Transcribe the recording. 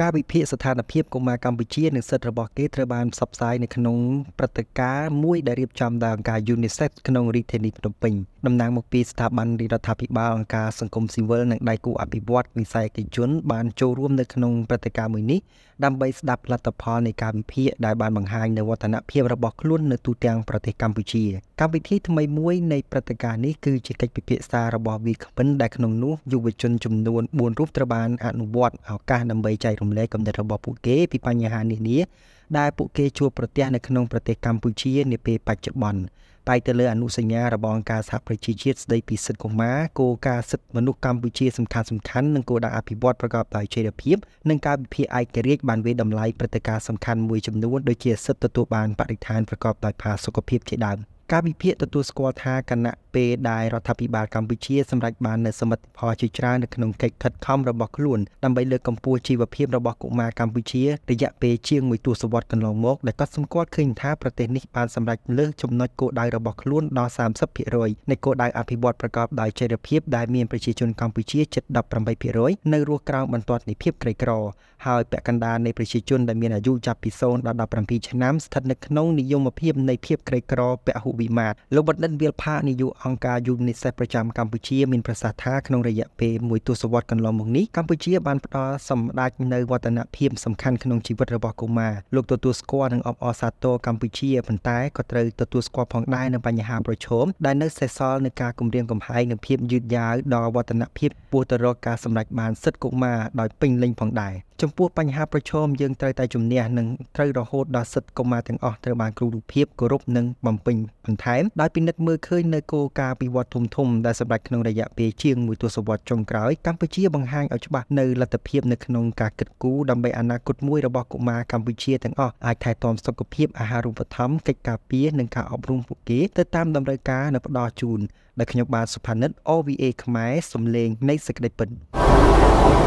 ការវិភាគស្ថានភាពកុមារកម្ពុជានិងសិទ្ធិរបស់គេត្រូវបានផ្សព្វផ្សាយនៅក្នុងព្រឹត្តិការណ៍មួយដែលរៀបចំដោយអង្គការ UNICEF ក្នុងរាជធានីភ្នំពេញតំណាងមកពីស្ថាប័នរដ្ឋាភិបាលអង្គការសង្គមស៊ីវិលនិងដៃគូអភិវឌ្ឍវិស័យឯកជនបានចូលរួមនៅក្នុងព្រឹត្តិការណ៍មួយនេះដើម្បីស្ដាប់ផលិតផលនៃការវិភាគដែលបានបង្ហាញនៅវឌ្ឍនភាពរបស់ខ្លួននៅទូទាំងប្រទេសកម្ពុជាកម្មវិធីថ្មីមួយនៃព្រឹត្តិការណ៍នេះគឺជាកិច្ចពិភាក្សារបស់វាគ្មិនដែលក្នុងនោះយុវជនចំនួន4រូបត្រូវបានអនុវត្តឱកាសដើម្បីចែកររំលែកគំនិតរបស់ពួកគេពីបញ្ហានេះនេះដែលពួកគេ ជួបប្រទះនៅក្នុងប្រទេសកម្ពុជា នាពេលបច្ចុប្បន្នតែទៅលើអនុសញ្ញារបស់អង្គការសហប្រជាជាតិស្តីពីសិទ្ធិកុមារគោលការណ៍សិទ្ធិមនុស្សកម្ពុជាសំខាន់សំខាន់និងគោលដៅអភិវឌ្ឍប្រកបដោយចីរភាពនិងការវិភាគឯករាជ្យបានវាតម្លៃព្រឹត្តិការណ៍សំខាន់មួយចំនួនដូចជាសិទ្ធិទទួលបានបរិស្ថានប្រកបដោយផាសុកភាពជាដើមការវិភាគទទួលស្គាល់ថាគណៈពេលដែលរដ្ឋាភិបាលកម្ពុជាសម្រេចបាននូវសមិទ្ធផលជាច្រើននៅក្នុងកិច្ចខិតខំរបស់ខ្លួនដើម្បីលើកកម្ពស់ជីវភាពរបស់កុមារកម្ពុជារយៈពេលជាងមួយទសវត្សរ៍កន្លងមកដែលកត់សម្គាល់ឃើញថាប្រទេសនេះបានសម្រេចលើសចំណុចគោលដៅរបស់ខ្លួនដល់30%នៃគោលដៅអភិវឌ្ឍប្រកបដោយចីរភាពដែលមានប្រជាជនកម្ពុជាជិត18%នៅរស់ក្រោមបន្ទាត់នៃភាពក្រីក្រហើយពាក់កណ្ដាលនៃប្រជាជនដែលមានអាយុចាប់ពី0ដល់17ឆ្នាំស្ថិតនៅក្នុងនិយមភាពនៃភាពក្រីក្រពហុវិមាត្រលោកបណ្ឌិតវាលផានាយកអង្គការ UNICEF ប្រចាំកម្ពុជាមានប្រសាសន៍ថាក្នុងរយៈពេលមួយទសវត្សរ៍កន្លងមកនេះកម្ពុជាបានផ្ដល់សម្ដេចនៅវឌ្ឍនភាពសំខាន់ក្នុងជីវិតរបស់កុមារលោកទទួលស្គាល់និងអបអរសាទរកម្ពុជាប៉ុន្តែក៏ត្រូវទទួលស្គាល់ផងដែរនៅបញ្ហាប្រឈមដែលនៅសេសសល់នៃការគម្រាមកំហែងនិងភាពយឺតយ៉ាវដល់វឌ្ឍនភាពពោះទៅរកការសម្រេចបានសិទ្ធិកុមារដោយពេញលេញផងដែរចំពោះបញ្ហាប្រឈមយើងត្រូវតែជំនះនិងត្រូវរហូតដល់សិទ្ធិកុមារទាំងអស់ត្រូវបានគ្រូរូបភាពគោរពនិងបំពេញបន្ថែមដោយពិនិត្យមើលឃើញនៅគោលការវិវត្តធំធំដែលសម្រេចក្នុងរយៈពេលជាងមួយទសវត្សរ៍ចុងក្រោយកម្ពុជាបង្ហាញឲ្យច្បាស់នៅលទ្ធភាពនៅក្នុងការគិតគូរដើម្បីអនាគតមួយរបស់កុមារកម្ពុជាទាំងអស់អាចថែទាំសុខភាពអាហារូបត្ថម្ភកិច្ចការពារនិងការអប់រំពួកគេទៅតាមតម្រូវការនៅផ្ដល់ជូនដោយខ្ញុំបាទសុផានិត OVA ខ្មែរសំលេងនៃសេចក្តីពិត